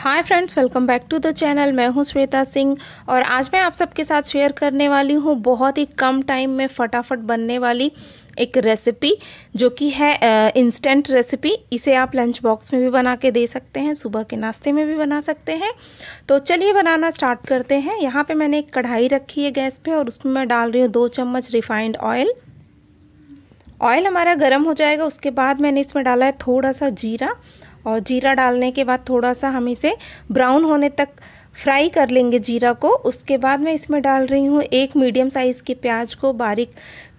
hi friends welcome back to the channel मैं हूं श्वेता सिंह और आज मैं आप सबके साथ शेयर करने वाली हूं बहुत ही कम टाइम में फटाफट बनने वाली एक रेसिपी जो कि है इंस्टेंट रेसिपी इसे आप लंच बॉक्स में भी बना के दे सकते हैं सुबह के नाश्ते में भी बना सकते हैं तो चलिए बनाना स्टार्ट करते हैं यहाँ पर मैंने एक कढ़ाई रखी है गैस पर और उसमें मैं डाल रही हूँ दो चम्मच रिफाइंड ऑयल ऑयल हमारा गर्म हो जाएगा उसके बाद मैंने इसमें डाला है थोड़ा सा जीरा और जीरा डालने के बाद थोड़ा सा हम इसे ब्राउन होने तक फ्राई कर लेंगे जीरा को उसके बाद मैं इसमें डाल रही हूँ एक मीडियम साइज़ के प्याज को बारीक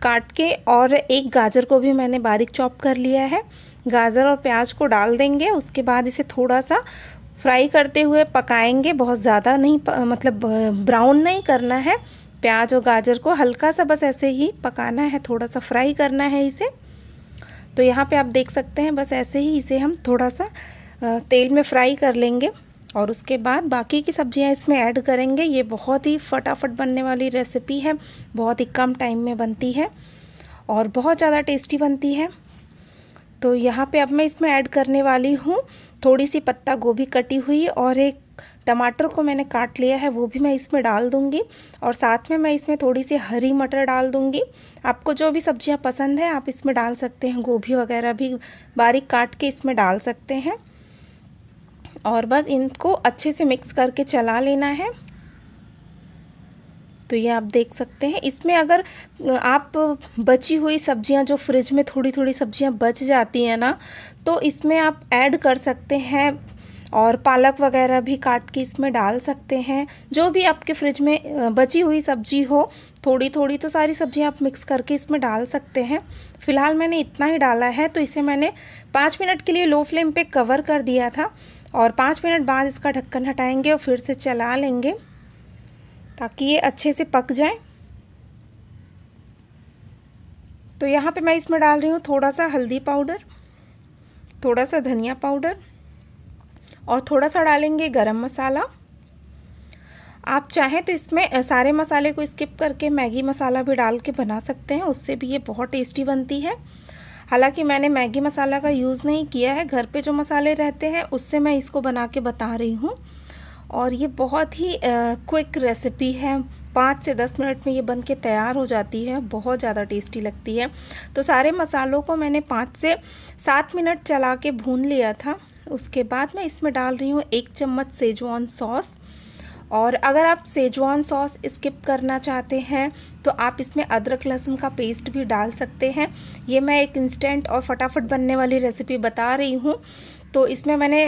काट के और एक गाजर को भी मैंने बारीक चॉप कर लिया है गाजर और प्याज को डाल देंगे उसके बाद इसे थोड़ा सा फ्राई करते हुए पकाएंगे बहुत ज़्यादा नहीं मतलब ब्राउन नहीं करना है प्याज और गाजर को हल्का सा बस ऐसे ही पकाना है थोड़ा सा फ्राई करना है इसे तो यहाँ पे आप देख सकते हैं बस ऐसे ही इसे हम थोड़ा सा तेल में फ्राई कर लेंगे और उसके बाद बाकी की सब्ज़ियाँ इसमें ऐड करेंगे ये बहुत ही फटाफट बनने वाली रेसिपी है बहुत ही कम टाइम में बनती है और बहुत ज़्यादा टेस्टी बनती है तो यहाँ पे अब मैं इसमें ऐड करने वाली हूँ थोड़ी सी पत्ता गोभी कटी हुई और एक टमाटर को मैंने काट लिया है वो भी मैं इसमें डाल दूँगी और साथ में मैं इसमें थोड़ी सी हरी मटर डाल दूँगी आपको जो भी सब्जियाँ पसंद है आप इसमें डाल सकते हैं गोभी वगैरह भी बारीक काट के इसमें डाल सकते हैं और बस इनको अच्छे से मिक्स करके चला लेना है तो ये आप देख सकते हैं इसमें अगर आप बची हुई सब्जियां जो फ्रिज में थोड़ी थोड़ी सब्जियां बच जाती हैं ना तो इसमें आप ऐड कर सकते हैं और पालक वगैरह भी काट के इसमें डाल सकते हैं जो भी आपके फ्रिज में बची हुई सब्जी हो थोड़ी थोड़ी तो सारी सब्जियां आप मिक्स करके इसमें डाल सकते हैं फ़िलहाल मैंने इतना ही डाला है तो इसे मैंने पाँच मिनट के लिए लो फ्लेम पे कवर कर दिया था और पाँच मिनट बाद इसका ढक्कन हटाएंगे और फिर से चला लेंगे ताकि ये अच्छे से पक जाए तो यहाँ पे मैं इसमें डाल रही हूँ थोड़ा सा हल्दी पाउडर थोड़ा सा धनिया पाउडर और थोड़ा सा डालेंगे गरम मसाला आप चाहें तो इसमें सारे मसाले को स्किप करके मैगी मसाला भी डाल के बना सकते हैं उससे भी ये बहुत टेस्टी बनती है हालांकि मैंने मैगी मसाला का यूज़ नहीं किया है घर पे जो मसाले रहते हैं उससे मैं इसको बना के बता रही हूँ और ये बहुत ही क्विक रेसिपी है पाँच से दस मिनट में ये बन के तैयार हो जाती है बहुत ज़्यादा टेस्टी लगती है तो सारे मसालों को मैंने पाँच से सात मिनट चला के भून लिया था उसके बाद मैं इसमें डाल रही हूँ एक चम्मच सेजवान सॉस और अगर आप सेजवान सॉस स्किप करना चाहते हैं तो आप इसमें अदरक लहसुन का पेस्ट भी डाल सकते हैं ये मैं एक इंस्टेंट और फटाफट बनने वाली रेसिपी बता रही हूँ तो इसमें मैंने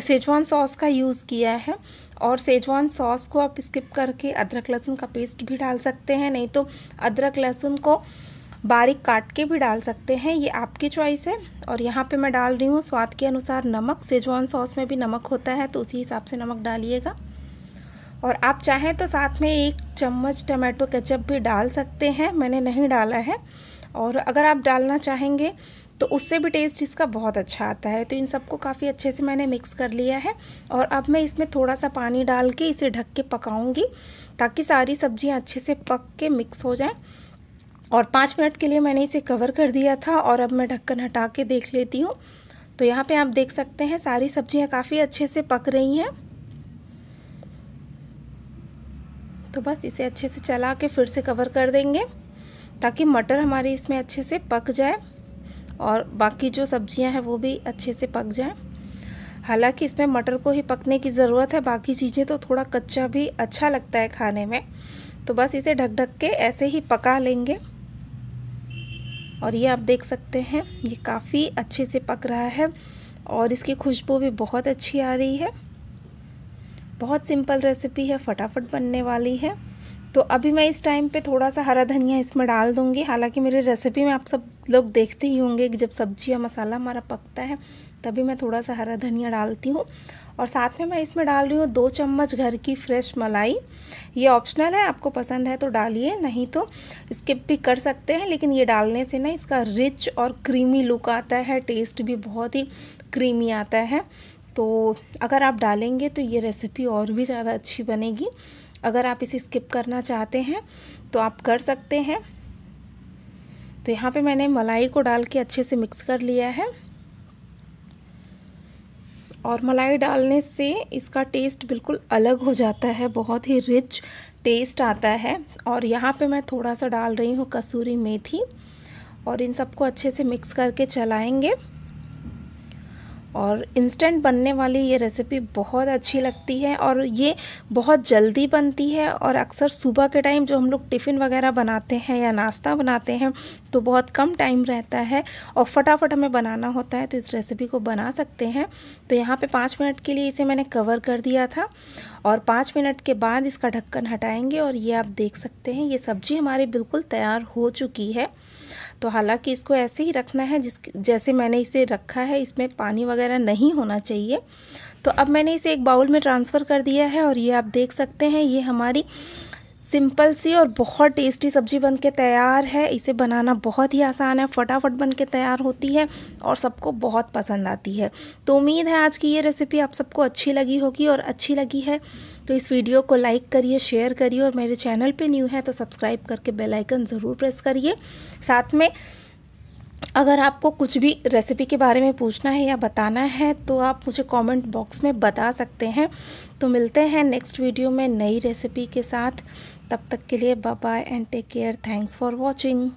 सेजवान सॉस का यूज़ किया है और सेजवान सॉस को आप स्किप करके अदरक लहसुन का पेस्ट भी डाल सकते हैं नहीं तो अदरक लहसुन को बारीक काट के भी डाल सकते हैं ये आपकी चॉइस है और यहाँ पे मैं डाल रही हूँ स्वाद के अनुसार नमक सेजवान सॉस में भी नमक होता है तो उसी हिसाब से नमक डालिएगा और आप चाहें तो साथ में एक चम्मच टमाटो केचप भी डाल सकते हैं मैंने नहीं डाला है और अगर आप डालना चाहेंगे तो उससे भी टेस्ट इसका बहुत अच्छा आता है तो इन सबको काफ़ी अच्छे से मैंने मिक्स कर लिया है और अब मैं इसमें थोड़ा सा पानी डाल के इसे ढक के पकाऊंगी ताकि सारी सब्जियां अच्छे से पक के मिक्स हो जाएं और पाँच मिनट के लिए मैंने इसे कवर कर दिया था और अब मैं ढक्कन हटा के देख लेती हूँ तो यहाँ पे आप देख सकते हैं सारी सब्जियाँ काफ़ी अच्छे से पक रही हैं तो बस इसे अच्छे से चला के फिर से कवर कर देंगे ताकि मटर हमारी इसमें अच्छे से पक जाए और बाकी जो सब्ज़ियाँ हैं वो भी अच्छे से पक जाए हालांकि इसमें मटर को ही पकने की ज़रूरत है बाकी चीज़ें तो थोड़ा कच्चा भी अच्छा लगता है खाने में तो बस इसे ढक ढक के ऐसे ही पका लेंगे और ये आप देख सकते हैं ये काफ़ी अच्छे से पक रहा है और इसकी खुशबू भी बहुत अच्छी आ रही है बहुत सिंपल रेसिपी है फटाफट बनने वाली है तो अभी मैं इस टाइम पे थोड़ा सा हरा धनिया इसमें डाल दूँगी हालांकि मेरी रेसिपी में आप सब लोग देखते ही होंगे कि जब सब्जी या मसाला हमारा पकता है तभी मैं थोड़ा सा हरा धनिया डालती हूँ और साथ में मैं इसमें डाल रही हूँ दो चम्मच घर की फ्रेश मलाई ये ऑप्शनल है आपको पसंद है तो डालिए नहीं तो स्किप भी कर सकते हैं लेकिन ये डालने से ना इसका रिच और क्रीमी लुक आता है टेस्ट भी बहुत ही क्रीमी आता है तो अगर आप डालेंगे तो ये रेसिपी और भी ज़्यादा अच्छी बनेगी अगर आप इसे स्किप करना चाहते हैं तो आप कर सकते हैं तो यहाँ पे मैंने मलाई को डाल के अच्छे से मिक्स कर लिया है और मलाई डालने से इसका टेस्ट बिल्कुल अलग हो जाता है बहुत ही रिच टेस्ट आता है और यहाँ पे मैं थोड़ा सा डाल रही हूँ कसूरी मेथी और इन सबको अच्छे से मिक्स करके चलाएंगे और इंस्टेंट बनने वाली ये रेसिपी बहुत अच्छी लगती है और ये बहुत जल्दी बनती है और अक्सर सुबह के टाइम जो हम लोग टिफ़िन वगैरह बनाते हैं या नाश्ता बनाते हैं तो बहुत कम टाइम रहता है और फटाफट हमें बनाना होता है तो इस रेसिपी को बना सकते हैं तो यहाँ पे पाँच मिनट के लिए इसे मैंने कवर कर दिया था और पाँच मिनट के बाद इसका ढक्कन हटाएँगे और ये आप देख सकते हैं ये सब्ज़ी हमारी बिल्कुल तैयार हो चुकी है तो हालांकि इसको ऐसे ही रखना है जिस जैसे मैंने इसे रखा है इसमें पानी वगैरह नहीं होना चाहिए तो अब मैंने इसे एक बाउल में ट्रांसफ़र कर दिया है और ये आप देख सकते हैं ये हमारी सिंपल सी और बहुत टेस्टी सब्जी बन के तैयार है इसे बनाना बहुत ही आसान है फटाफट बन के तैयार होती है और सबको बहुत पसंद आती है तो उम्मीद है आज की ये रेसिपी आप सबको अच्छी लगी होगी और अच्छी लगी है तो इस वीडियो को लाइक करिए शेयर करिए और मेरे चैनल पे न्यू है तो सब्सक्राइब करके बेल आइकन ज़रूर प्रेस करिए साथ में अगर आपको कुछ भी रेसिपी के बारे में पूछना है या बताना है तो आप मुझे कमेंट बॉक्स में बता सकते हैं तो मिलते हैं नेक्स्ट वीडियो में नई रेसिपी के साथ तब तक के लिए bye bye and take care thanks for watching